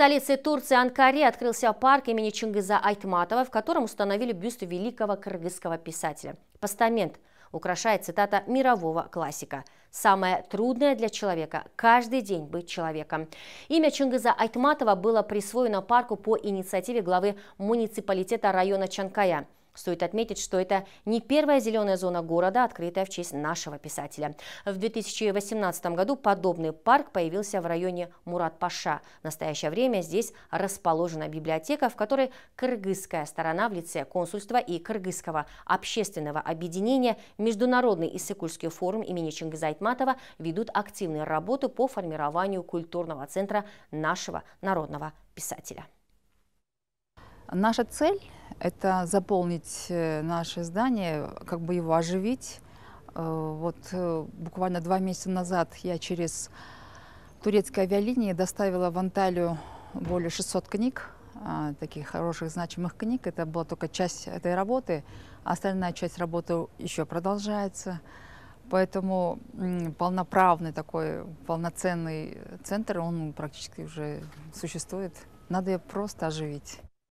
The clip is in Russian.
столице Турции Анкаре открылся парк имени Чингиза Айтматова, в котором установили бюст великого кыргызского писателя. Постамент украшает цитата мирового классика. «Самое трудное для человека – каждый день быть человеком». Имя Чингиза Айтматова было присвоено парку по инициативе главы муниципалитета района Чанкая – Стоит отметить, что это не первая зеленая зона города, открытая в честь нашего писателя. В 2018 году подобный парк появился в районе Мурат-Паша. В настоящее время здесь расположена библиотека, в которой кыргызская сторона в лице консульства и кыргызского общественного объединения Международный Иссыкульский форум имени Чингиза Айтматова ведут активные работы по формированию культурного центра нашего народного писателя. Наша цель это заполнить э, наше здание, как бы его оживить. Э, вот э, буквально два месяца назад я через турецкие авиалинии доставила в Анталию более 600 книг, таких хороших, значимых книг. Это была только часть этой работы, а остальная часть работы еще продолжается. Поэтому полноправный такой, полноценный центр, он практически уже существует. Надо ее просто оживить.